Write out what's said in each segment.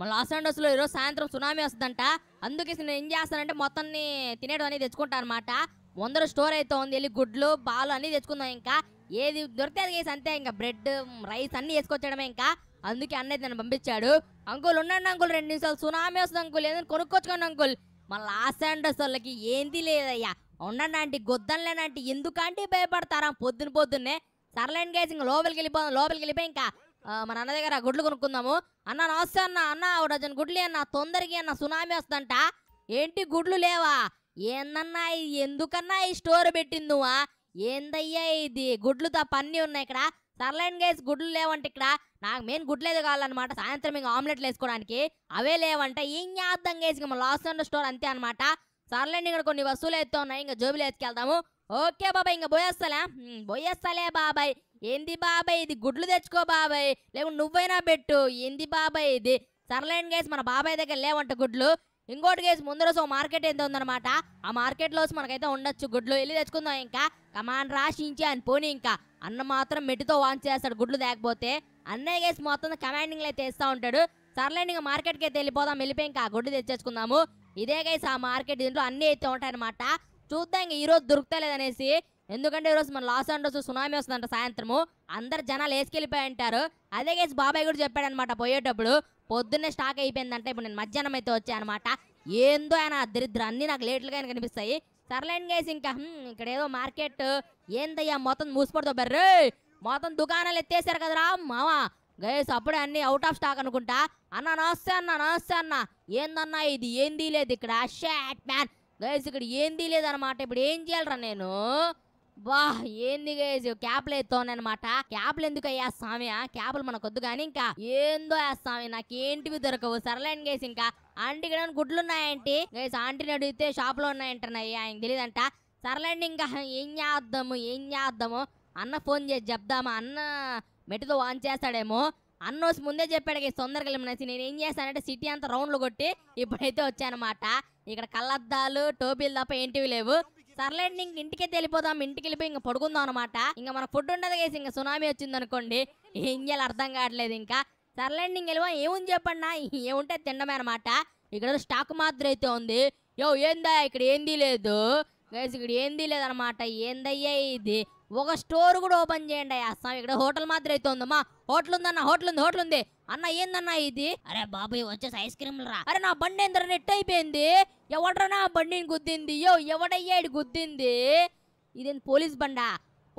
మన లాస్ ఏంజల్స్లో ఈరోజు సాయంత్రం సునామీ వస్తుందంట అందుకే నేను ఏం చేస్తానంటే మొత్తాన్ని తినేయడం అనేది తెచ్చుకుంటాను అనమాట స్టోర్ అయితే ఉంది వెళ్ళి గుడ్లు పాలు అన్నీ తెచ్చుకుందాం ఇంకా ఏది దొరికితే అది వేసి అంతే ఇంకా బ్రెడ్ రైస్ అన్నీ వేసుకొచ్చడమే ఇంకా అందుకే అన్నయ్య నన్ను పంపించాడు అంకుల్ ఉండండి అంకుల్ రెండు నిమిషాలు సునామీ వస్తుంది అంకుల్ ఏదైనా కొనుక్కొచ్చుకోండి అంకుల్ మన లాస్ ఏంజల్స్ వాళ్ళకి ఏంది లేదయ్యా ఉండండి ఆంటీ లేనంటే ఎందుకంటే భయపడతారా పొద్దున పొద్దున్నే సర్లేండి గేసి ఇంకా లోపలికి వెళ్ళిపోదాం లోపలికి వెళ్ళిపోయి ఇంకా మన అన్న దగ్గర గుడ్లు కొనుక్కుందాము అన్న నమస్తే అన్న అన్న ఒక డజన్ గుడ్లు అన్న తొందరగా అన్న సునామీ వస్తుందంట ఏంటి గుడ్లు లేవా ఏందన్నా ఎందుకన్నా ఈ స్టోర్ పెట్టింది నువ్వా ఏందయ్యా ఇది గుడ్లు తప్ప అన్నీ ఉన్నాయి ఇక్కడ సర్లైన్ గైస్ గుడ్లు లేవంటే ఇక్కడ నాకు మెయిన్ గుడ్లు ఏదో కావాలన్నమాట సాయంత్రం ఇంకా ఆమ్లెట్లు వేసుకోవడానికి అవే లేవంటే ఏం చేద్దాం గైస్ ఇంకా లాస్ ఉన్న స్టోర్ అంతే అనమాట సర్లైన్ ఇక్కడ కొన్ని వస్తువులు అయితే ఉన్నాయి ఇంకా జోబులు ఎత్తుకెళ్దాము ఓకే బాబాయ్ ఇంకా పోయేస్తాలే పోయేస్తాలే బాబాయ్ ఏంది బాబాయ్ ఇది గుడ్లు తెచ్చుకో బాబాయ్ లేకుంటే నువ్వైనా పెట్టు ఏంది బాబాయ్ ఇది సర్లైన్ గేస్ మన బాబాయ్ దగ్గర లేవంట గుడ్లు ఇంకోటి గేస్ ముందర సో మార్కెట్ ఎంత ఉందన్నమాట ఆ మార్కెట్లో మనకైతే ఉండొచ్చు గుడ్లు వెళ్ళి తెచ్చుకుందాం ఇంకా కమాన్ రాసించి అని పోనీ ఇంకా అన్న మాత్రం మెట్టితో వాన్ చేస్తాడు గుడ్లు తేకపోతే అన్నయ్య గేస్ మొత్తం కమాండింగ్లో అయితే ఇస్తూ ఉంటాడు సర్లైన్ ఇంకా మార్కెట్కి అయితే వెళ్ళిపోదాం వెళ్ళిపోయి ఇంకా ఆ గుడ్లు తెచ్చేసుకుందాము ఇదే గైస్ ఆ మార్కెట్ దీంట్లో అన్నీ అయితే ఉంటాయన్నమాట చూద్దాం ఇంకా ఈరోజు దొరుకుతలేదనేసి ఎందుకంటే ఈరోజు మన లాస్ రోజు సునామీ వస్తుందంట సాయంత్రము అందరు జనాలు వేసుకెళ్ళిపోయి అంటారు అదే కేసు బాబాయ్ కూడా చెప్పాడనమాట పోయేటప్పుడు పొద్దున్నే స్టాక్ అయిపోయిందంటే ఇప్పుడు నేను మధ్యాహ్నం అయితే వచ్చానమాట ఏందో ఆయన దరిద్ర అన్ని నాకు లేట్లుగా కనిపిస్తాయి సర్లేండి గైస్ ఇంకా ఇక్కడ ఏదో మార్కెట్ ఏందయ్యా మొత్తం మూసిపడుతో బర్రే మొత్తం దుకాణాలు ఎత్తేసారు కదరా మావా గైస్ అప్పుడే అన్ని అవుట్ ఆఫ్ స్టాక్ అనుకుంటా అన్న నమస్తే అన్న నమస్తే అన్న ఏందన్నా ఇది ఏంది లేదు ఇక్కడ షాట్ మ్యాన్ గైస్ ఇక్కడ ఏంది అనమాట ఇప్పుడు ఏం చేయాలరా నేను వా ఏంది గైజ్ క్యాప్లు అనమాట క్యాప్లు ఎందుకు అయ్యా స్వామి క్యాప్లు మనకొద్దు కానీ ఇంకా ఏందో ఆ స్వామి నాకేంటివి దొరకవు సరలేండి గేస్ ఇంకా ఆంటీ ఇక్కడ గుడ్లు ఉన్నాయంటి గైస్ ఆంటీని అడిగితే షాప్లో ఉన్నాయంటనయ్యా ఆయన తెలియదంట సరలేండి ఇంకా ఏం చేద్దాము ఏం చేద్దాము అన్న ఫోన్ చేసి చెప్దామా అన్న మెట్టుతో వాన్ చేస్తాడేమో అన్న వచ్చి ముందే చెప్పాడు గైస్ తొందరగా వెళ్ళమనేసి నేను ఏం చేస్తానంటే సిటీ అంతా రౌండ్లు కొట్టి ఇప్పుడైతే వచ్చానమాట ఇక్కడ కళ్ళద్దాలు టోపీలు తప్ప ఏంటివి లేవు సర్లేండి ఇంక ఇంటికి వెళ్ళిపోదాం ఇంటికి వెళ్ళిపోయి ఇంకా పడుకుందాం అనమాట ఇంకా మన ఫుడ్ ఉండదు కేసి ఇంకా సునామీ వచ్చింది అనుకోండి ఏం చేయాలి అర్థం కావట్లేదు ఇంకా సర్లేండి ఇంక వెళ్ళిపో ఏముంది చెప్పండి ఏముంటే తినడమే అనమాట ఇక్కడ స్టాక్ మాత్రం అయితే ఉంది యో ఏందా ఇక్కడ ఏంది లేదు ఇక్కడ ఏంది లేదనమాట ఏందయ్యా ఇది ఒక స్టోర్ కూడా ఓపెన్ చేయండి అయ్యా స్వామి ఇక్కడ హోటల్ మాత్రం అయితే ఉందమ్మా హోటల్ ఉందన్న హోటల్ ఉంది హోటల్ ఉంది అన్న ఏందన్నా ఇది అరే బాబాయ్ వచ్చేసి ఐస్ క్రీమ్ రా అరే నా బండి ఎంత నెట్ అయిపోయింది ఎవడ్రా నా బండిని గుద్దింది యో ఎవడయ్యాడు గుద్దింది ఇది పోలీస్ బండా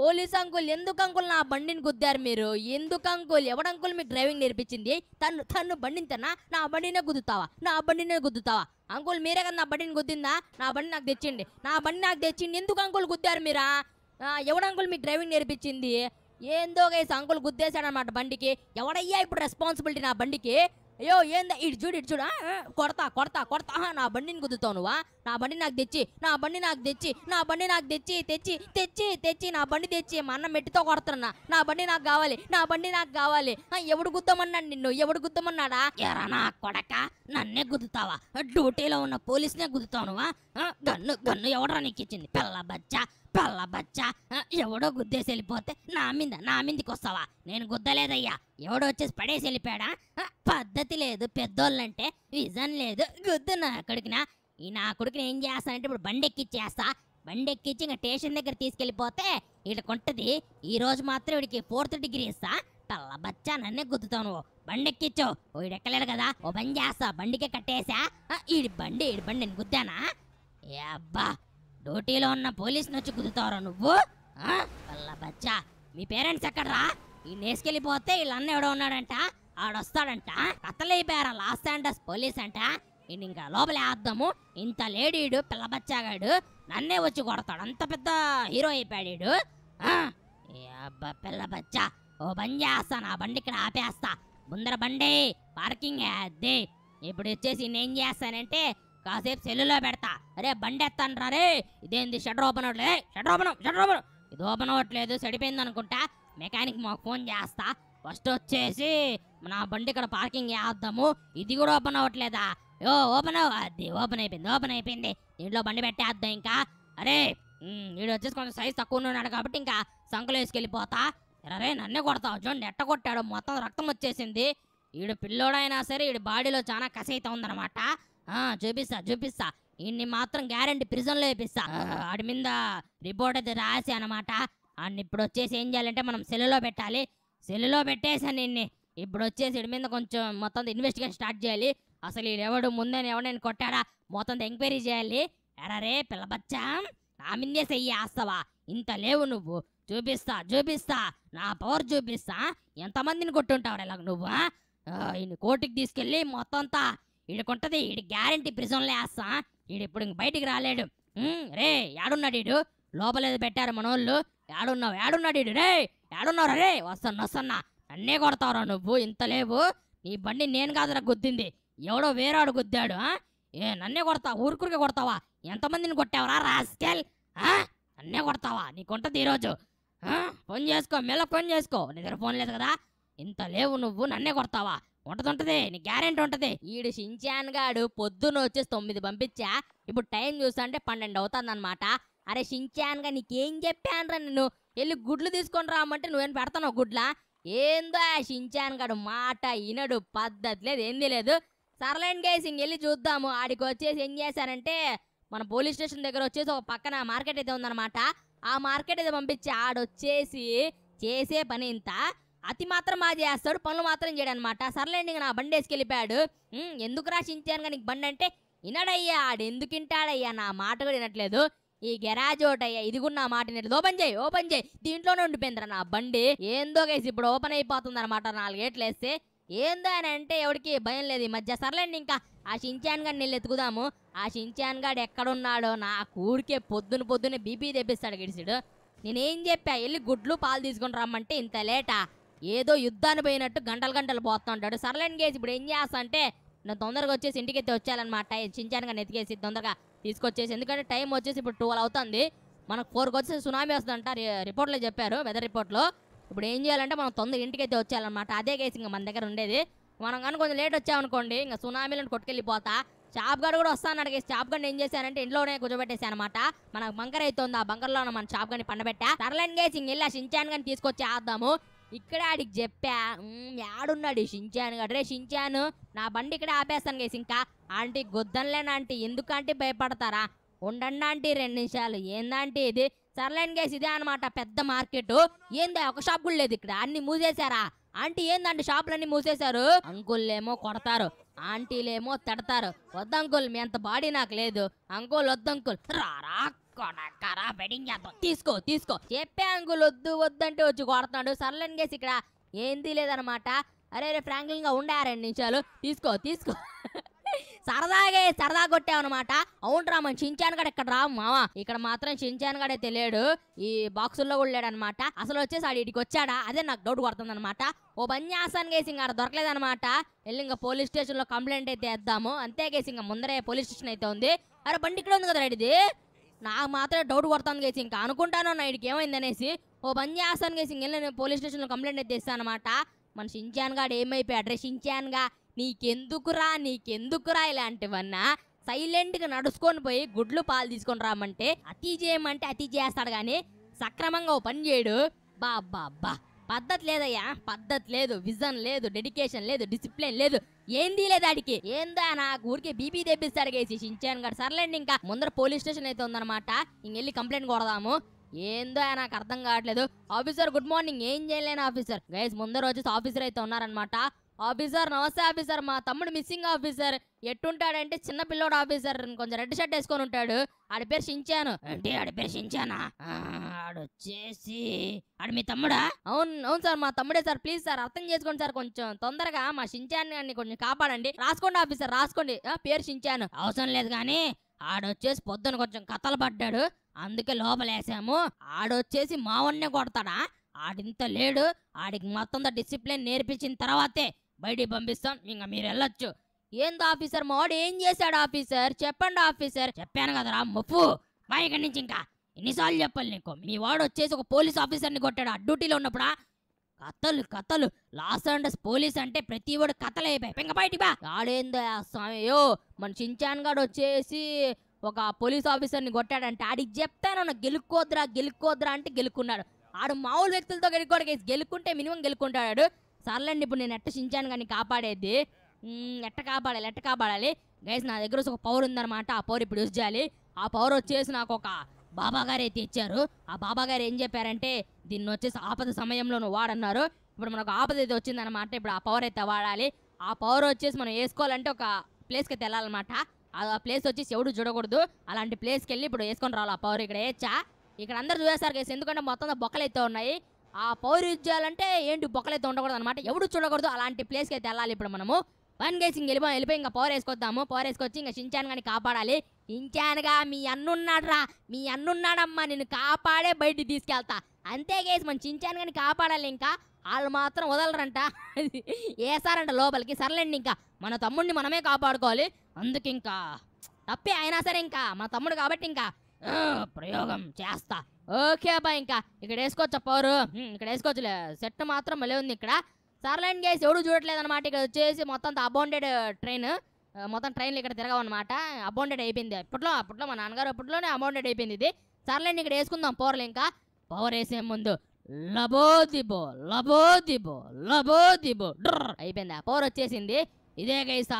పోలీస్ అంకుల్ ఎందుకు అంకుల్ నా బండిని గుద్దారు మీరు ఎందుకు అంకుల్ ఎవడంకుల్ మీకు డ్రైవింగ్ నేర్పించింది తను తను బండి తన్నా నా బండినే గుద్దుతావా నా బండినే గుద్దుతావా అంకుల్ మీరే కదా నా బండిని గుద్దిందా నా బండి నాకు తెచ్చిండి నా బండి నాకు తెచ్చిండి ఎందుకు అంకుల్ గుద్దారు మీరా ఎవడు అంకుల్ మీ డ్రైవింగ్ నేర్పించింది ఏందో గైస్ అంకుల్ గుద్దేశాడనమాట బండికి ఎవడయ్యా ఇప్పుడు రెస్పాన్సిబిలిటీ నా బండికి అయ్యో ఏందా ఇటు చూడు ఇటు చూడు కొడతా కొడతా కొడతా నా బండిని గుద్దుతావు నువ్వా నా బండి నాకు తెచ్చి నా బండి నాకు తెచ్చి నా బండి నాకు తెచ్చి తెచ్చి తెచ్చి తెచ్చి నా బండి తెచ్చి మా అన్న మెట్టితో కొడతానా నా బండి నాకు కావాలి నా బండి నాకు కావాలి ఎవడు గుద్దామన్నాడు నిన్ను ఎవడు గుద్దామన్నాడా ఎరా నా కొడక నన్నే గుద్దుతావా డ్యూటీలో ఉన్న పోలీస్నే గుద్దుతావు నువ్వా గన్ను గన్ను ఎవడరా నీకు ఇచ్చింది పిల్ల బచ్చా పల్ల బచ్చా ఎవడో గుద్దేసి వెళ్ళిపోతే నా మీద నా మీదకి వస్తావా నేను గుద్దలేదయ్యా ఎవడో వచ్చేసి పడేసి వెళ్ళిపోయాడా పద్ధతి లేదు పెద్దోళ్ళంటే విజన్ లేదు గుద్దు నా కొడుకునా ఈ నా కొడుకుని ఏం చేస్తానంటే ఇప్పుడు బండెక్కిచ్చేస్తా బండెక్కిచ్చి ఇంకా స్టేషన్ దగ్గర తీసుకెళ్ళిపోతే వీళ్ళకుంటది ఈ రోజు మాత్రం వీడికి ఫోర్త్ డిగ్రీ ఇస్తా పల్ల బచ్చా నన్నే గుద్దుతావు నువ్వు బండెక్కిచ్చు వీడెక్కలేడు కదా ఓ బండి చేస్తా బండికే కట్టేసా ఈడి బండి ఈడి బండి నేను గుద్దానా ఏ అబ్బా డ్యూటీలో ఉన్న పోలీసుని వచ్చి కుదుతారా నువ్వు బచ్చా మీ పేరెంట్స్ ఎక్కడరా ఈ నేసుకెళ్ళిపోతే వీళ్ళన్న ఎవడో ఉన్నాడంట ఆడొస్తాడంట కథలైపోయారా లాస్ శాంటస్ పోలీస్ అంట ఈయన ఇంకా లోపలే ఆద్దాము ఇంత లేడీడు పిల్లబచ్చాగాడు నన్నే వచ్చి కొడతాడు అంత పెద్ద హీరో అయిపోయాడు అబ్బా పిల్లబచ్చా ఓ బండి చేస్తా నా బండి ఇక్కడ ఆపేస్తా ముందర బండి పార్కింగ్ వేద్ది ఇప్పుడు వచ్చేసి నేను చేస్తానంటే కాసేపు సెల్లులో పెడతా అరే బండి ఎత్తాను రే ఇదేంది షటర్ ఓపెన్ అవ్వట్లేదు షటర్ ఓపెన్ షటర్ ఓపెన్ ఇది ఓపెన్ అవ్వట్లేదు చెడిపోయింది అనుకుంటా మెకానిక్ మాకు ఫోన్ చేస్తా ఫస్ట్ వచ్చేసి నా బండి ఇక్కడ పార్కింగ్ చేద్దాము ఇది కూడా ఓపెన్ అవ్వట్లేదా ఓ ఓపెన్ అది ఓపెన్ అయిపోయింది ఓపెన్ అయిపోయింది దీంట్లో బండి పెట్టేద్దాం ఇంకా అరే వీడు వచ్చేసి కొంచెం సైజ్ తక్కువ ఉన్నాడు కాబట్టి ఇంకా సంకలు వేసుకెళ్ళిపోతా అరే నన్నే కొడతావు చూడండి ఎట్ట కొట్టాడు మొత్తం రక్తం వచ్చేసింది వీడు పిల్లోడైనా సరే వీడి బాడీలో చాలా కసి ఉందన్నమాట చూపిస్తా చూపిస్తా ఇన్ని మాత్రం గ్యారంటీ ప్రిజన్లో వేపిస్తా వాడి మీద రిపోర్ట్ అయితే రాసి అనమాట అన్ని ఇప్పుడు వచ్చేసి ఏం చేయాలంటే మనం సెల్లులో పెట్టాలి సెల్లులో పెట్టేశాను నిన్ని ఇప్పుడు వచ్చేసి ఇడి మీద కొంచెం మొత్తం ఇన్వెస్టిగేషన్ స్టార్ట్ చేయాలి అసలు ఎవడు ముందని ఎవడని కొట్టాడా మొత్తం ఎంక్వైరీ చేయాలి ఎరారే పిల్లబచ్చా నా మీదే చెయ్యి ఆస్తావా ఇంత లేవు నువ్వు చూపిస్తా చూపిస్తా నా పవర్ చూపిస్తా ఎంతమందిని కొట్టుంటావు ఇలాగ నువ్వు ఇన్ని కోర్టుకి తీసుకెళ్ళి మొత్తం అంతా వీడికుంటది వీడి గ్యారంటీ ప్రిజన్లో వేస్తా ఈడు ఇప్పుడు ఇంక బయటికి రాలేడు రే ఏడున్నాడు ఈడు లోపలేది పెట్టారు మనోళ్ళు ఏడున్నావు ఏడున్నాడు ఈడు రే ఏడున్నారు రే వస్తున్నా వస్తున్నా నన్నే కొడతావురా నువ్వు ఇంత లేవు నీ బండి నేను కాదురా గుద్దింది ఎవడో వేరాడు గుద్దాడు ఏ నన్నే కొడతావు ఊరుకురికి కొడతావా ఎంతమందిని కొట్టావురా రాస్కెల్ అన్నే కొడతావా నీకుంటుంది ఈరోజు ఫోన్ చేసుకో మెల్ల ఫోన్ చేసుకో నీ దగ్గర ఫోన్ లేదు కదా ఇంత లేవు నువ్వు నన్నే కొడతావా ఉంటది ఉంటది నీ గ్యారెంటీ ఉంటది ఈడు షించాన్ గాడు పొద్దున్న వచ్చేసి తొమ్మిది పంపించా ఇప్పుడు టైం అంటే పన్నెండు అవుతుంది అనమాట అరే షించాన్ గా నీకేం చెప్పాను రా నేను వెళ్ళి గుడ్లు తీసుకొని రామంటే నువ్వేం పెడతావు గుడ్లా ఏందో ఆ షించాన్ గాడు మాట ఇనడు పద్ధతి లేదు ఏంది లేదు సర్లైన్ గైస్ వెళ్ళి చూద్దాము ఆడికి వచ్చేసి ఏం చేశారంటే మన పోలీస్ స్టేషన్ దగ్గర వచ్చేసి ఒక పక్కన మార్కెట్ అయితే ఉందన్నమాట ఆ మార్కెట్ అయితే పంపించి ఆడొచ్చేసి చేసే పని ఇంత అతి మాత్రం మా చేస్తాడు పనులు మాత్రం అనమాట సర్లేండి నా బండి వేసుకెళ్ళిపోయాడు ఎందుకు రాసించాను కానీ నీకు బండి అంటే వినడయ్యా ఆడు ఎందుకు వింటాడయ్యా నా మాట కూడా వినట్లేదు ఈ గెరాజ్ ఒకటయ్యా ఇది కూడా నా మాట వినట్లేదు ఓపెన్ చేయి ఓపెన్ చేయి దీంట్లోనే ఉండిపోయిందిరా నా బండి ఏందో కేసి ఇప్పుడు ఓపెన్ అయిపోతుంది అనమాట నాలుగేట్లు వేస్తే ఏందో అని అంటే ఎవడికి భయం లేదు ఈ మధ్య సర్లేండి ఇంకా ఆ షించాన్ గాడిని వెళ్ళి ఎత్తుకుదాము ఆ షించాన్ గాడు ఎక్కడున్నాడో నా కూరికే పొద్దున పొద్దున్నే బీపీ తెప్పిస్తాడు గిడిసిడు నేనేం చెప్పా వెళ్ళి గుడ్లు పాలు తీసుకుని రమ్మంటే ఇంత లేటా ఏదో యుద్ధాన్ని పోయినట్టు గంటలు గంటలు పోతా ఉంటాడు సర్లైన్ గేజ్ ఇప్పుడు ఏం చేస్తా అంటే నేను తొందరగా వచ్చేసి ఇంటికి ఎత్తి వచ్చానమాట చించానుగా ఎతికేసి తొందరగా తీసుకొచ్చేసి ఎందుకంటే టైం వచ్చేసి ఇప్పుడు ట్వెల్వ్ అవుతుంది మనకు ఫోర్కి వచ్చేసి సునామీ వస్తుందంట రిపోర్ట్లో చెప్పారు వెదర్ రిపోర్ట్లో ఇప్పుడు ఏం చేయాలంటే మనం తొందరగా ఇంటికి అయితే వచ్చేయాలన్నమాట అదే కేసు ఇంకా మన దగ్గర ఉండేది మనం కానీ కొంచెం లేట్ వచ్చామనుకోండి ఇంకా సునామీలను కొట్టుకెళ్ళిపోతా చాప్గడ్ కూడా వస్తాను అడిగేసి చాప్గడ్ ఏం చేశానంటే ఇంట్లోనే కూర్చోబెట్టేసాను అనమాట మనకు బంకర్ అవుతుంది ఆ బంకర్లో మన చాప్ కానీ పండబెట్టా సర్లన్ గేసి ఇంకా వెళ్ళి షించాన్ కానీ తీసుకొచ్చి ఆద్దాము ఇక్కడ ఆడికి చెప్పా ఆడున్నాడు షించాను అడ్రే షించాను నా బండి ఇక్కడ ఆపేస్తాను గేసి ఇంకా ఆంటీ గొద్దనులేను ఆంటీ ఎందుకంటే భయపడతారా ఉండండి ఆంటీ రెండు నిమిషాలు ఏందంటే ఇది సర్లేని గేసి ఇదే అనమాట పెద్ద మార్కెట్ ఏందా ఒక షాప్ కూడా లేదు ఇక్కడ అన్ని మూసేశారా ఆంటీ ఏందంటే షాపులన్నీ మూసేశారు అంకుల్లేమో కొడతారు ఆంటీలేమో తడతారు వద్దంకుల్ మీ అంత బాడీ నాకు లేదు అంకుల్ వద్దంకుల్ రాక్ తీసుకో తీసుకో చెప్పే అంగులు వద్దు వద్దంటే వచ్చి కొడుతున్నాడు సర్లన్ గేసి ఇక్కడ ఏంది లేదనమాట అరే రే ఫ్రాంక్లిన్ గా ఉండే రెండు నిమిషాలు తీసుకో తీసుకో సరదాగా సరదా కొట్టావన్నమాట అవునరా మన చించాను గడ ఇక్కడ రా మావా ఇక్కడ మాత్రం చించాను గడే తెలియడు ఈ బాక్సుల్లో కూడా అనమాట అసలు వచ్చేసాడు ఇటుకి వచ్చాడా అదే నాకు డౌట్ కొడుతుంది అనమాట ఓ పన్యాసానికి వేసి ఇంకా దొరకలేదనమాట వెళ్ళి ఇంకా పోలీస్ లో కంప్లైంట్ అయితే వేద్దాము అంతేకేసి ఇంకా ముందరే పోలీస్ స్టేషన్ అయితే ఉంది అరే బండి ఇక్కడ ఉంది కదా ఇది నాకు మాత్రమే డౌట్ కొడతాను కేసి ఇంకా అనుకుంటాను నా ఏమైంది అనేసి ఓ పని చేస్తాను కేసి ఇంకెళ్ళి నేను పోలీస్ స్టేషన్లో కంప్లైంట్ ఎత్తేస్తాను అనమాట మన షించాన్గా ఏమైపోయి అడ్రస్ షించాన్గా నీకెందుకురా నీకెందుకురా ఇలాంటివన్నా సైలెంట్గా నడుచుకొని పోయి గుడ్లు పాలు తీసుకొని రామంటే అతి చేయమంటే అతి చేస్తాడు కానీ సక్రమంగా ఓ పని చేయడు బాబ్బా పద్ధతి లేదయ్యా పద్ధతి లేదు విజన్ లేదు డెడికేషన్ లేదు డిసిప్లిన్ లేదు ఏంది లేదు ఆడికి ఏందా నాకు ఊరికే బీపీ తెప్పిస్తాడు కేసి చించాను గారు సర్లేండి ఇంకా ముందర పోలీస్ స్టేషన్ అయితే ఉందన్నమాట ఇంకెళ్ళి కంప్లైంట్ కొడదాము ఏందో నాకు అర్థం కావట్లేదు ఆఫీసర్ గుడ్ మార్నింగ్ ఏం చేయలేను ఆఫీసర్ గైస్ ముందర వచ్చేసి ఆఫీసర్ అయితే ఉన్నారనమాట ఆఫీసర్ నమస్తే ఆఫీసర్ మా తమ్ముడు మిస్సింగ్ ఆఫీసర్ ఎట్టుంటాడంటే చిన్న పిల్లోడు ఆఫీసర్ కొంచెం రెడ్ షర్ట్ వేసుకొని ఉంటాడు ఆడి పేరు షించాను ఆడి పేరు షించానా ఆడొచ్చేసి ఆడు మీ తమ్ముడా అవును అవును సార్ మా తమ్ముడే సార్ ప్లీజ్ సార్ అర్థం చేసుకోండి సార్ కొంచెం తొందరగా మా షించాన్ కొంచెం కాపాడండి రాసుకోండి ఆఫీసర్ రాసుకోండి పేరు షించాను అవసరం లేదు కానీ ఆడొచ్చేసి పొద్దున కొంచెం కథలు పడ్డాడు అందుకే లోపలేసాము ఆడొచ్చేసి వన్నే కొడతాడా ఆడింత లేడు ఆడికి మొత్తం డిసిప్లిన్ నేర్పించిన తర్వాతే బయటికి పంపిస్తాం ఇంకా మీరు వెళ్ళొచ్చు ఏంది ఆఫీసర్ వాడు ఏం చేశాడు ఆఫీసర్ చెప్పండి ఆఫీసర్ చెప్పాను కదరా ముప్పు మా ఇక్కడి నుంచి ఇంకా ఎన్నిసార్లు చెప్పాలి నీకు మీ వాడు వచ్చేసి ఒక పోలీస్ ఆఫీసర్ని కొట్టాడు ఆ డ్యూటీలో ఉన్నప్పుడా కథలు కథలు లాస్ అండర్స్ పోలీస్ అంటే ప్రతి వాడు కథలు అయిపోయాయి ఇంకా బయటికి బా ఆడేందో స్వామియో మన చించాన్ గారు వచ్చేసి ఒక పోలీస్ ఆఫీసర్ని కొట్టాడంటే ఆడికి చెప్తాను గెలుక్కోద్రా గెలుక్కోద్రా అంటే గెలుక్కున్నాడు ఆడు మామూలు వ్యక్తులతో గెలుక్కోడు గెలుక్కుంటే మినిమం గెలుక్కుంటాడు సర్లేండి ఇప్పుడు నేను ఎట్ట చించాను కానీ కాపాడేది ఎట్ట కాపాడాలి ఎట్ట కాపాడాలి గైస్ నా దగ్గర ఒక పవర్ ఉందన్నమాట ఆ పవర్ ఇప్పుడు యూజ్ చేయాలి ఆ పవర్ వచ్చేసి నాకు ఒక గారు అయితే ఇచ్చారు ఆ బాబా గారు ఏం చెప్పారంటే దీన్ని వచ్చేసి ఆపద నువ్వు వాడన్నారు ఇప్పుడు మనకు ఆపద అయితే వచ్చిందనమాట ఇప్పుడు ఆ పవర్ అయితే వాడాలి ఆ పవర్ వచ్చేసి మనం వేసుకోవాలంటే ఒక ప్లేస్కి అయితే వెళ్ళాలన్నమాట ఆ ప్లేస్ వచ్చేసి ఎవడు చూడకూడదు అలాంటి ప్లేస్కి వెళ్ళి ఇప్పుడు వేసుకొని రావాలి ఆ పవర్ ఇక్కడ వేచ్చా ఇక్కడ అందరు చూసేసారు కేసు ఎందుకంటే మొత్తం బొక్కలు అయితే ఉన్నాయి ఆ పౌరుద్యాలంటే ఏంటి బొక్కలైతే ఉండకూడదు అనమాట ఎవడు చూడకూడదు అలాంటి ప్లేస్కి అయితే వెళ్ళాలి ఇప్పుడు మనము వన్ గేస్ ఇంక వెళ్ళిపోయి వెళ్ళిపోయి ఇంకా పవర్ వేసుకొద్దాము పవర్ వేసుకొచ్చి ఇంకా షించాన్ కానీ కాపాడాలి ఇంచానుగా మీ అన్నున్నాడ్రా మీ అన్నున్నాడమ్మా నేను కాపాడే బయటికి తీసుకెళ్తా అంతే గేసి మన చించాను కానీ కాపాడాలి ఇంకా వాళ్ళు మాత్రం వదలరంట వేసారంట లోపలికి సర్లేండి ఇంకా మన తమ్ముడిని మనమే కాపాడుకోవాలి అందుకు ఇంకా తప్పే అయినా సరే ఇంకా మన తమ్ముడు కాబట్టి ఇంకా ప్రయోగం చేస్తా ఓకే అబ్బా ఇంకా ఇక్కడ వేసుకోవచ్చా పవరు ఇక్కడ వేసుకోవచ్చులే సెట్ మాత్రం మళ్ళీ ఉంది ఇక్కడ సర్లైన్ గైస్ ఎవడు చూడట్లేదు అనమాట ఇక్కడ వచ్చేసి మొత్తం అబౌండెడ్ ట్రైన్ మొత్తం ట్రైన్లు ఇక్కడ తిరగవన్నమాట అబౌండెడ్ అయిపోయింది అప్పట్లో అప్పట్లో మా నాన్నగారు అప్పట్లోనే అబౌండెడ్ అయిపోయింది ఇది సర్లైన్ ఇక్కడ వేసుకుందాం పవర్లు ఇంకా పవర్ వేసే ముందు లబోదిబో లబోదిబో లబోదిబో డ్రర్ అయిపోయింది ఆ పవర్ వచ్చేసింది ఇదే గైసా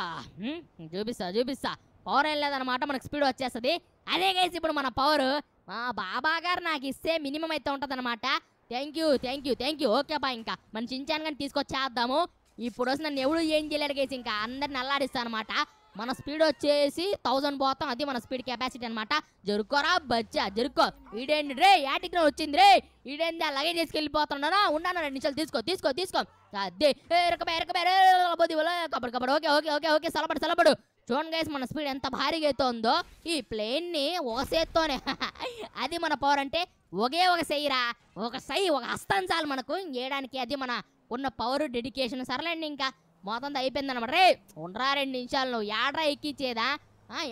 చూపిస్తా చూపిస్తా పవర్ ఏం లేదనమాట మనకు స్పీడ్ వచ్చేస్తుంది అదే గైస్ ఇప్పుడు మన పవర్ మా బాబా గారు నాకు ఇస్తే మినిమం అయితే ఉంటుంది అనమాట thank you thank you thank you okay బా ఇంకా మన చించాను కానీ తీసుకొచ్చేద్దాము ఇప్పుడు వచ్చి నన్ను ఎవడు ఏం చేయలేడు గైస్ ఇంకా అందరిని అల్లాడిస్తాను అనమాట మన స్పీడ్ వచ్చేసి థౌజండ్ పోతాం అది మన స్పీడ్ కెపాసిటీ అనమాట జరుకోరా బచ్చా జరుకో ఈడేంటి రే యాటికి వచ్చింది రే ఈడేంది లగేజ్ తీసుకెళ్ళిపోతున్నారా ఉన్నాను రెండు నిమిషాలు తీసుకో తీసుకో తీసుకో అదే రకమే రకమే రే ఓకే ఓకే ఓకే ఓకే సలబడు సలబడు చూడండి గైస్ మన స్పీడ్ ఎంత భారీగా అయితే ఉందో ఈ ప్లేన్ని ఒక సేత్తోనే అది మన పవర్ అంటే ఒకే ఒక సెయ్యిరా ఒక సై ఒక హస్తం చాలు మనకు చేయడానికి అది మన ఉన్న పవర్ డెడికేషన్ సరలేండి ఇంకా మొత్తం అయిపోయింది అనమాట రే ఉండరా రెండు నిమిషాలు నువ్వు ఏడ్రా ఎక్కించేదా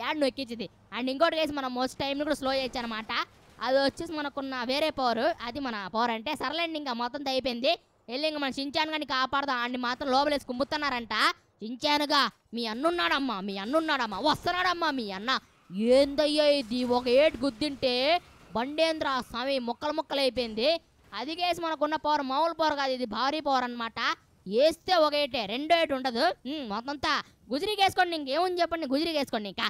యాడ్ నువ్వు ఎక్కించేది అండ్ ఇంకోటి గైస్ మనం మోస్ట్ టైంని కూడా స్లో చేయొచ్చు అనమాట అది వచ్చేసి మనకున్న వేరే పవర్ అది మన పవర్ అంటే సరలేండి ఇంకా మొత్తం అయిపోయింది వెళ్ళి ఇంకా మన చించాను కానీ కాపాడదాం అండ్ మాత్రం లోపలేసి కుమ్ముతున్నారంట చించానుగా మీ అన్నున్నాడమ్మా మీ అన్నున్నాడమ్మా వస్తున్నాడమ్మా మీ అన్న ఏందయ్యా ఇది ఒక ఏటు గుద్దింటే బండేంద్ర స్వామి ముక్కలు ముక్కలు అయిపోయింది అది కేసి మనకున్న పవర్ మామూలు పవర్ కాదు ఇది భారీ పవర్ అనమాట వేస్తే ఒక ఏటే రెండో ఏటు ఉండదు మొత్తంతా గుజరీకేసుకోండి ఇంకేముంది చెప్పండి గుజరీకేసుకోండి ఇంకా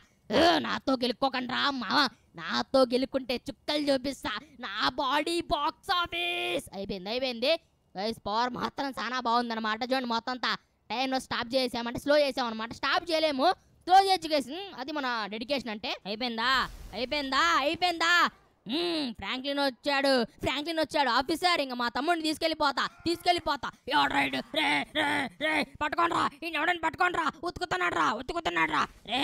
నాతో గెలుక్కోకండి రా మామ నాతో గెలుక్కుంటే చుక్కలు చూపిస్తా నా బాడీ బాక్స్ ఆఫీస్ అయిపోయింది అయిపోయింది పవర్ మాత్రం చాలా బాగుందన్నమాట చూడండి మొత్తంతా టైంలో స్టాప్ చేసామంటే స్లో చేసాం అనమాట స్టాప్ చేయలేము స్లో ఎడ్యుకేషన్ అది మన డెడికేషన్ అంటే అయిపోయిందా అయిపోయిందా అయిపోయిందా ఫ్రాంక్లిన్ వచ్చాడు ఫ్రాంక్లిన్ వచ్చాడు ఆఫీసర్ ఇంకా మా తమ్ముడిని తీసుకెళ్ళిపోతా తీసుకెళ్ళిపోతా ఎవడ్రైడ్ రే రే రే పట్టుకోండ్రా ఈ ఎవడని రా ఉతుకుతున్నాడ్రా రా రే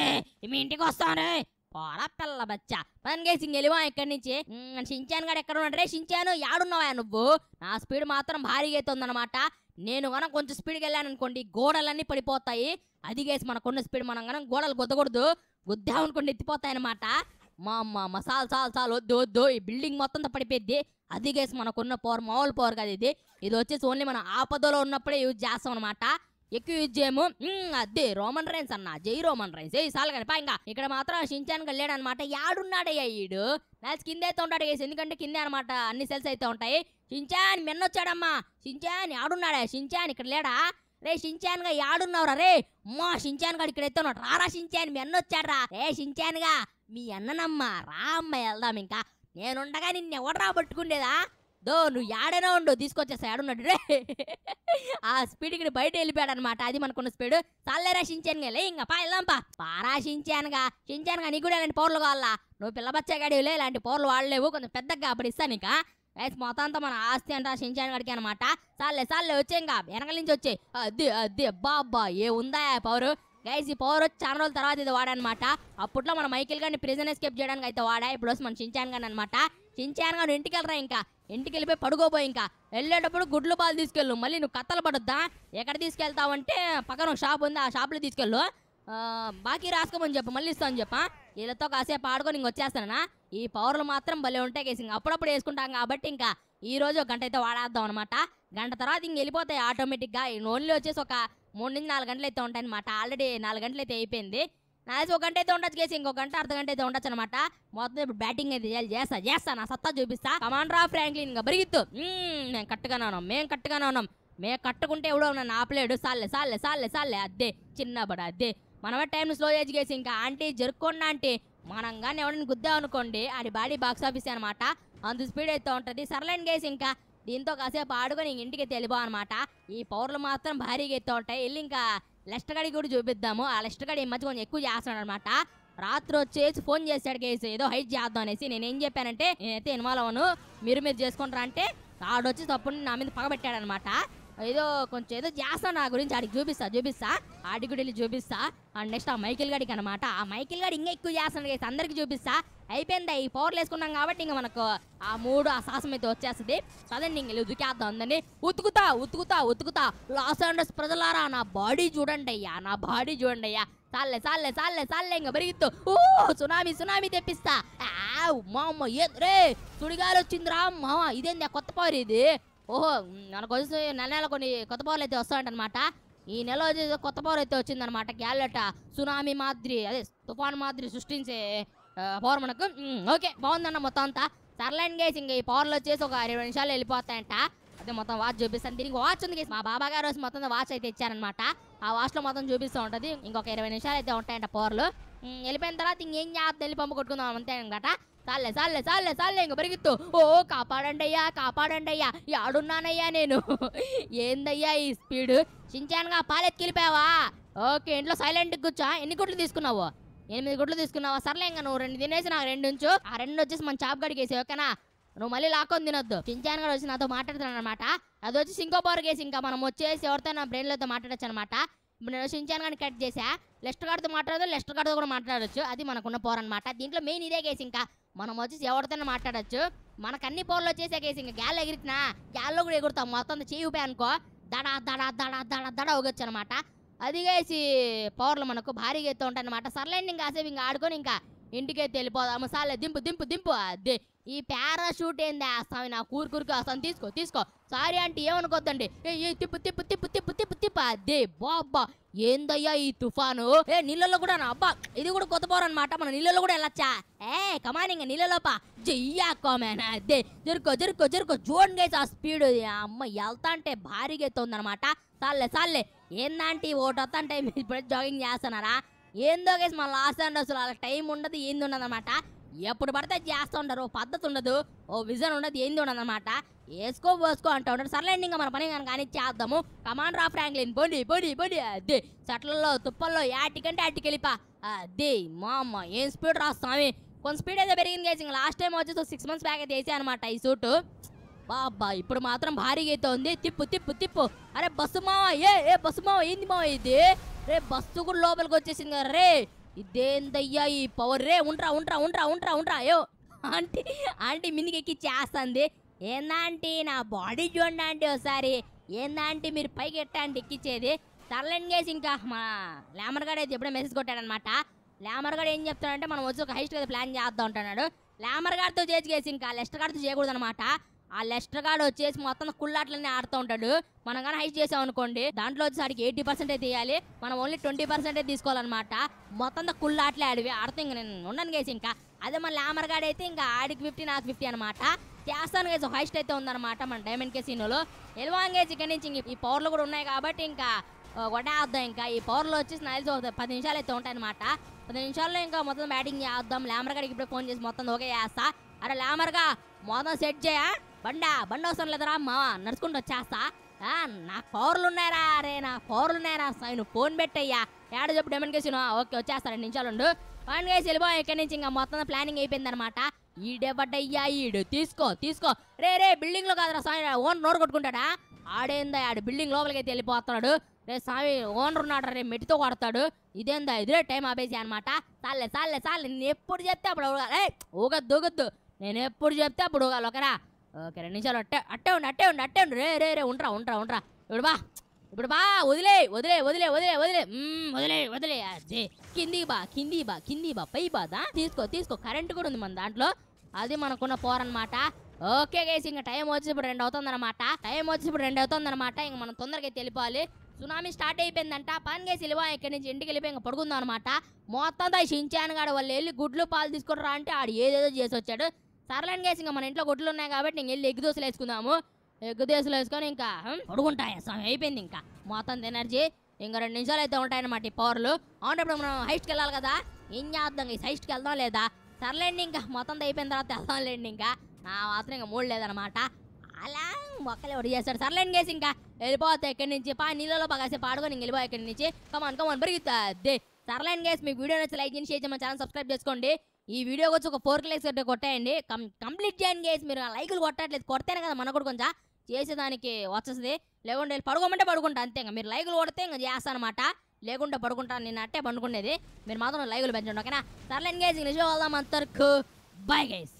మీ ఇంటికి వస్తాను రే పోరా పిల్ల బచ్చా పనికేసి గెలివా ఇక్కడి నుంచి షించాను గడు ఎక్కడ ఉన్నాడు రే షించాను యాడున్నావా నువ్వు నా స్పీడ్ మాత్రం భారీగా అనమాట నేను మనం కొంచెం స్పీడ్కి వెళ్ళాను అనుకోండి గోడలన్నీ పడిపోతాయి అదిగేసి మనకున్న స్పీడ్ మనం కనుక గోడలు గుద్దకూడదు గుద్దామనుకోండి ఎత్తిపోతాయి అనమాట మా అమ్మ మసాలు చాలు చాలు వద్దు వద్దు ఈ బిల్డింగ్ మొత్తం పడిపోయింది అదిగేసి మనకున్న పవర్ మామూలు పవర్ కాదు ఇది ఇది వచ్చేసి ఓన్లీ మన ఆపదలో ఉన్నప్పుడే యూజ్ చేస్తాం అనమాట ఎక్కువ యూజ్ చేయము అదే రోమన్ రైన్స్ అన్న జై రోమన్ రైన్స్ ఏ సార్లు కానీ ఇంకా ఇక్కడ మాత్రం షించాన్ లేడు అనమాట యాడున్నాడయ్యా ఈడు మ్యాచ్ కింద అయితే ఉంటాడు ఎందుకంటే కింద అనమాట అన్ని సెల్స్ అయితే ఉంటాయి షించాన్ మిన్నొచ్చాడమ్మా షించాన్ ఆడున్నాడా షించాన్ ఇక్కడ లేడా రే గా యాడున్నావురా రే అమ్మా సించాన్ గాడు ఇక్కడ ఎత్తున్నాడు రారా సించాన్ మీ అన్న వచ్చాడ్రా రే మీ అన్ననమ్మా రా అమ్మ వెళ్దాం ఇంకా నేనుండగా నిన్ను ఎవడరా పట్టుకుండేదా దో నువ్వు యాడైనా ఉండు తీసుకొచ్చేసా ఆడున్నాడు రే ఆ ఇక్కడ బయట వెళ్ళిపోయాడు అనమాట అది మనకున్న స్పీడ్ చాలేరా గా లే ఇంకా పా వెళ్దాంపా పారా సించాన్ గా నీకు కూడా ఇలాంటి పౌరులు కావాలా నువ్వు పిల్లబచ్చగాడివిలే ఇలాంటి పౌరులు వాడలేవు కొంచెం పెద్దగా అప్పుడు ఇస్తాను ఇంకా గైస్ మొత్తం అంతా మన ఆస్తి అంటే ఆశించాను కడికి అనమాట సార్లే సార్లే వచ్చే ఇంకా వెనకల నుంచి వచ్చే అద్దె అద్దె బాబా ఏ ఉందా పవరు గైస్ ఈ పవర్ వచ్చి చాలా రోజుల తర్వాత ఇది వాడనమాట అప్పట్లో మన మైకిల్ గారిని ప్రిజన్ ఎస్కేప్ చేయడానికి అయితే వాడా ఇప్పుడు వచ్చి మన చించాను గాని అనమాట షించాన్ గారు ఇంటికి వెళ్ళరా ఇంకా ఇంటికి వెళ్ళిపోయి పడుకోబోయి ఇంకా వెళ్ళేటప్పుడు గుడ్లు పాలు తీసుకెళ్ళు మళ్ళీ నువ్వు కత్తలు పడుద్దా ఎక్కడ తీసుకెళ్తావంటే పక్కన ఒక షాప్ ఉంది ఆ షాప్లో తీసుకెళ్ళు బాకీ రాసుకోమని చెప్పు మళ్ళీ ఇస్తామని చెప్పా వీళ్ళతో కాసేపు ఆడుకొని ఇంక వచ్చేస్తానా ఈ పవర్లు మాత్రం భలే ఉంటాయి కేసు అప్పుడప్పుడు వేసుకుంటాం కాబట్టి ఇంకా ఈ రోజు ఒక గంట అయితే వాడేద్దాం అనమాట గంట తర్వాత ఇంక వెళ్ళిపోతాయి ఆటోమేటిక్గా ఓన్లీ వచ్చేసి ఒక మూడు నుంచి నాలుగు గంటలు అయితే ఉంటాయి అనమాట ఆల్రెడీ నాలుగు గంటలు అయితే అయిపోయింది నాకు ఒక గంట అయితే ఉండొచ్చు కేసు ఇంకొక గంట అర్ధ గంట అయితే ఉండొచ్చు అనమాట మొత్తం ఇప్పుడు బ్యాటింగ్ అయితే చేయాలి చేస్తా చేస్తా నా సత్తా చూపిస్తా కమాండర్ ఆఫ్ ఫ్రాంక్లిన్ ఇంకా బరిగిత్తు మేము కట్టుగానే ఉన్నాం మేము కట్టుగానే ఉన్నాం మేము కట్టుకుంటే ఎవడో ఉన్నాను ఆపలేడు సాలే సాలే సాలే సాలే అద్దే చిన్నబడు అద్దే వాటి టైంని స్లో చేసి ఇంకా ఆంటీ జరుక్కున్నా అంటే మనం కానీ ఎవరిని అనుకోండి అది బాడీ బాక్స్ ఆఫీస్ అనమాట అంత స్పీడ్ అవుతూ ఉంటుంది సర్లైన్ గేసి ఇంకా దీంతో కాసేపు ఆడుకొని ఇంటికి తెలిపా అనమాట ఈ పవర్లు మాత్రం భారీగా ఎత్తూ ఉంటాయి వెళ్ళి ఇంకా లెస్టగడి కూడా చూపిద్దాము ఆ లెస్టగడి మధ్య కొంచెం ఎక్కువ చేస్తాడు అనమాట రాత్రి వచ్చేసి ఫోన్ చేశాడు కేసు ఏదో హైట్ చేద్దాం అనేసి నేను ఏం చెప్పానంటే నేనైతే ఇన్వాల్వ్ అవ్వను మీరు మీరు చేసుకుంటారా అంటే ఆడొచ్చి తప్పుడు నా మీద పగబెట్టాడనమాట ఏదో కొంచెం ఏదో చేస్తా నా గురించి ఆడికి చూపిస్తా చూపిస్తా ఆడికి గుడి వెళ్ళి చూపిస్తా అండ్ నెక్స్ట్ ఆ మైకిల్ గడికి అనమాట ఆ మైకిల్ గడి ఇంకా ఎక్కువ చేస్తాను కదా అందరికీ చూపిస్తా అయిపోయిందా ఈ పవర్లు వేసుకున్నాం కాబట్టి ఇంకా మనకు ఆ మూడు ఆ సాహసం అయితే వచ్చేస్తుంది అదండి ఇంక ఉతికేద్దాం ఉందని ఉతుకుతా ఉతుకుతా ఉతుకుతా లాస్ అండర్స్ ప్రజలారా నా బాడీ చూడండి అయ్యా నా బాడీ చూడండి అయ్యా చాలే చాలే చాలే చాలే ఇంకా బరిగిత్తు ఓ సునామీ సునామి తెప్పిస్తా మా అమ్మ ఏ రే సుడిగాలు వచ్చిందిరా అమ్మ ఇదేంది కొత్త పవర్ ఇది ఓహో మనకు వచ్చి నెల నెల కొన్ని కొత్త పౌరులు అయితే వస్తాయంటనమాట ఈ నెల కొత్త పవర్ అయితే వచ్చిందనమాట గ్యాలెట్ సునామీ మాదిరి అదే తుఫాన్ మాదిరి సృష్టించే పవర్ మనకు ఓకే బాగుందన్న మొత్తం అంతా సర్లైన్ గేసి ఇంకా ఈ పవర్లు వచ్చేసి ఒక ఇరవై నిమిషాలు వెళ్ళిపోతాయంట అదే మొత్తం వాచ్ చూపిస్తాను దీనికి వాచ్ ఉంది మా బాబా గారు మొత్తం వాచ్ అయితే ఇచ్చారనమాట ఆ వాచ్లో మొత్తం చూపిస్తూ ఉంటుంది ఇంకొక ఇరవై నిమిషాలు అయితే ఉంటాయంట పవర్లు వెళ్ళిపోయిన తర్వాత ఇంకేం జాబ్ వెళ్ళి పంపు కొట్టుకుందాం అంతే అనమాట చాలే చాలే చాలే చాలే ఇంక పరిగెత్తు ఓ కాపాడండి అయ్యా కాపాడండి అయ్యా ఆడున్నానయ్యా నేను ఏందయ్యా ఈ స్పీడ్ చించానుగా పాలెత్తికెళ్ళిపోయావా ఓకే ఇంట్లో సైలెంట్ కూర్చో ఎన్ని గుడ్లు తీసుకున్నావు ఎనిమిది గుడ్లు తీసుకున్నావా సర్లే ఇంకా నువ్వు రెండు తినేసి నాకు రెండు ఉంచు ఆ రెండు వచ్చేసి మన చాప్ వేసే ఓకేనా నువ్వు మళ్ళీ లాక్కొని తినొద్దు చించాన్ గారు వచ్చి నాతో మాట్లాడుతున్నాను అనమాట అది వచ్చి ఇంకో కేసి ఇంకా మనం వచ్చేసి ఎవరితో నా బ్రెయిన్లతో మాట్లాడచ్చు అనమాట ఇప్పుడు నేను చించాన్ గారిని కట్ చేసా లెస్టర్ గారితో మాట్లాడదు లెస్టర్ గారితో కూడా మాట్లాడచ్చు అది మనకున్న పోరు అనమాట దీంట్లో మెయిన్ ఇదే కేసు ఇంకా మనం వచ్చేసి ఎవరితోనే మాట్లాడచ్చు మనకన్ని పౌరులు వచ్చేసాక ఇంకా గాలి ఎగిరినా గాల్లో కూడా ఎగురుతాం మొత్తం ఊపాయి అనుకో దడా దడా దడా దడా దడా ఒగొచ్చు అనమాట అది వేసి పవర్లు మనకు భారీగా ఎత్తు ఉంటాయి అనమాట సర్లేండి ఇంకా కాసేపు ఇంకా ఆడుకొని ఇంకా ఇంటికైతే వెళ్ళిపోదాము సార్లే దింపు దింపు దింపు అదే ఈ పారాషూట్ ఏంది ఆస్తావి నా కూరు కూరికి తీసుకో తీసుకో సారీ అంటే ఏమనుకోద్దండి ఏ తిప్పు తిప్పు తిప్పు తిప్పు తిప్పు తిప్పు అదే బాబ్బా ఏందయ్యా ఈ తుఫాను ఏ నీళ్ళలో కూడా అబ్బా ఇది కూడా కొత్త పోరు అనమాట మన నీళ్ళలో కూడా వెళ్ళచ్చా ఏ కమాన్ ఇంకా నీళ్ళలోపా జయ్యాకో మేనా అదే జరుకో జరుకో జరుకో జోన్ గైస్ ఆ స్పీడ్ అమ్మ వెళ్తా అంటే భారీగా అనమాట సాల్లే సాల్లే ఏందంటే ఓటొత్త అంటే మీరు ఇప్పుడు జాగింగ్ చేస్తున్నారా ఏందో గైస్ మన లాస్ట్ అండ్ అసలు అలా టైం ఉండదు ఏంది ఉండదు అనమాట ఎప్పుడు పడితే చేస్తూ ఉండరు పద్ధతి ఉండదు ఓ విజన్ ఉండదు ఏంది ఉండదు అనమాట వేసుకో పోసుకో అంటూ ఉంటారు సర్లేండి ఇంకా మన పని అని చేద్దాము కమాండర్ ఆఫ్ ఫ్రాంక్లిన్ బొడి బొడి బొడి అదే చెట్లలో తుప్పల్లో యాటికంటే అట్టికెళ్ళిపా అదే మా అమ్మ ఏం స్పీడ్ రాస్తామే కొంత స్పీడ్ అయితే పెరిగింది కదా ఇంకా లాస్ట్ టైం వచ్చేసి సిక్స్ మంత్స్ బ్యాక్ అయితే వేసాయి అనమాట ఈ సూటు బాబా ఇప్పుడు మాత్రం భారీగా అయితే ఉంది తిప్పు తిప్పు తిప్పు అరే బస్సు మావా ఏ ఏ బస్సు మావా ఏంది మావా ఇది రే బస్సు కూడా లోపలికి వచ్చేసింది కదా రే ఇదేందయ్యా ఈ పవర్ రే ఉంట్రా ఉంట్రా ఉంట్రా ఉంట్రా ఉంట్రా అయ్యో ఆంటీ ఆంటీ మిందికెక్కి చేస్తుంది ఏందాంటి నా బాడీ చూడండి ఆంటీ ఒకసారి ఏందాంటి మీరు పైకి ఎట్టండి ఎక్కించేది తరలంగేసి ఇంకా మా లేమర్గాడ్ అయితే ఎప్పుడే మెసేజ్ కొట్టాడనమాట లేమర్గాడ్ ఏం చెప్తాడంటే మనం వచ్చి ఒక హైస్ట్ కదా ప్లాన్ చేద్దాం అంటున్నాడు లేమర్గాడ్తో చేసి ఇంకా లెస్టర్ గారితో చేయకూడదు అనమాట ఆ లెస్టర్ గార్డ్ వచ్చేసి మొత్తం కుళ్ళాట్లన్నీ ఆడుతూ ఉంటాడు మనం కానీ హైస్ చేసాం అనుకోండి దాంట్లో వచ్చేసరికి ఎయిటీ పర్సెంటే తీయాలి మనం ఓన్లీ ట్వంటీ పర్సెంటే తీసుకోవాలన్నమాట మొత్తం కుళ్ళాట్లే ఆడివి ఆడితే ఇంకా నేను ఉండను కేసి ఇంకా అదే మన లామర్ గార్డ్ అయితే ఇంకా ఆడికి ఫిఫ్టీ నాకు ఫిఫ్టీ అనమాట చేస్తాను కేసు హైస్ట్ అయితే ఉందన్నమాట మన డైమండ్ కెసినోలో ఎల్వాంగ్ గేజ్ ఇక్కడ నుంచి ఈ పవర్లు కూడా ఉన్నాయి కాబట్టి ఇంకా ఆద్దాం ఇంకా ఈ పౌర్లు వచ్చేసి నైల్స్ పది నిమిషాలు అయితే ఉంటాయి అనమాట పది నిమిషాల్లో ఇంకా మొత్తం బ్యాటింగ్ చేద్దాం లామర్ గారికి ఇప్పుడు ఫోన్ చేసి మొత్తం ఓకే చేస్తా అరే లామర్గా మొత్తం సెట్ చేయా బండా బండి అవసరం లేదురా మా నడుచుకుంటూ వచ్చేస్తా నా పవర్లు ఉన్నాయరా అరే నా పవర్లు ఉన్నాయరా సాయి ఫోన్ పెట్టయ్యా ఏడ చెప్పు డెమన్కేషన్ ఓకే వచ్చేస్తా రెండు నిమిషాలు ఉండు ఫోన్ చేసి వెళ్ళిపోయి ఇక్కడి నుంచి ఇంకా మొత్తం ప్లానింగ్ అయిపోయింది అనమాట పడ్డయ్యా ఈడు తీసుకో తీసుకో రే రే బిల్డింగ్లో కాదురా సాయి ఓన్ నోరు కొట్టుకుంటాడా ఆడేందా ఆడు బిల్డింగ్ లోపలికి అయితే వెళ్ళిపోతున్నాడు రే స్వామి ఓనర్ ఉన్నాడు రే మెట్టితో కొడతాడు ఇదేందా ఇదే టైం ఆపేసి అనమాట చాలే చాలే చాలే నేను ఎప్పుడు చెప్తే అప్పుడు ఊగద్దు ఊగద్దు నేను ఎప్పుడు చెప్తే అప్పుడు ఊగాలి ఒకరా ఓకే రెండు నిమిషాలు అట్టే అట్టే ఉండు అట్టే ఉండు అట్టే ఉండు రే రే రే ఉంట్రా ఉంట్రా ఉంట్రా ఇప్పుడు బా ఇప్పుడు బా వదిలే వదిలే వదిలే వదిలే వదిలే వదిలే వదిలే అదే కింది బా కింది బా కింది బా పై బాదా తీసుకో తీసుకో కరెంట్ కూడా ఉంది మన దాంట్లో అది మనకున్న పోరనమాట ఓకే గైస్ ఇంకా టైం వచ్చేప్పుడు రెండు అవుతుంది అనమాట టైం వచ్చేప్పుడు రెండు అనమాట ఇంకా మనం తొందరగా తెలిపాలి సునామీ స్టార్ట్ అయిపోయిందంట పని గేసి వెళ్ళిపో ఇక్కడ నుంచి ఇంటికి వెళ్ళిపోయి ఇంకా పడుకుందాం అనమాట మొత్తం షించాను గాడు వాళ్ళు వెళ్ళి గుడ్లు పాలు తీసుకుంటారా రా అంటే ఆడు ఏదేదో చేసి వచ్చాడు సర్లేండి గేసి ఇంకా మన ఇంట్లో గొడ్లు ఉన్నాయి కాబట్టి నేను వెళ్ళి ఎగ్గు దోశలు వేసుకుందాము ఎగ్గు దోశలు వేసుకొని ఇంకా పడుకుంటాయి సమయం అయిపోయింది ఇంకా మొత్తం ఎనర్జీ ఇంకా రెండు నిమిషాలు అయితే ఉంటాయన్నమాట ఈ పవర్లు అవునప్పుడు మనం హైస్ట్కి వెళ్ళాలి కదా ఏం చేద్దాం ఈ హైట్కి వెళ్దాం లేదా సర్లేండి ఇంకా మొత్తం అయిపోయిన తర్వాత లేండి ఇంకా నా మాత్రం ఇంకా మూడు లేదనమాట అలా మొక్కలు ఎవరు చేస్తారు సర్లేండి గేసి ఇంకా వెళ్ళిపోతే ఎక్కడి నుంచి పా నీళ్ళలో పగాసే పాడుకొని ఇంక వెళ్ళిపోయి ఎక్కడి నుంచి కమాన్ కమాన్ పెరుగుతుంది సర్లేండి గేసి మీకు వీడియో నచ్చి లైక్ చేసి మన ఛానల్ సబ్స్క్రైబ్ చేసుకోండి ఈ వీడియో వచ్చి ఒక ఫోర్ లైక్స్ అయితే కొట్టేయండి కం కంప్లీట్ చేయండి గేస్ మీరు లైకులు కొట్టట్లేదు కొడితేనే కదా మనకు కూడా కొంచెం చేసేదానికి వచ్చేస్తుంది లేకుంటే పడుకోమంటే పడుకుంటా అంతే ఇంకా మీరు లైకులు కొడితే ఇంకా చేస్తాను అనమాట లేకుండా పడుకుంటాను నేను అట్టే పండుకునేది మీరు మాత్రం లైకులు పెంచండి ఓకేనా సర్లేని గైజ్ నిజం వెళ్దాం అంతరకు బాయ్ గైస్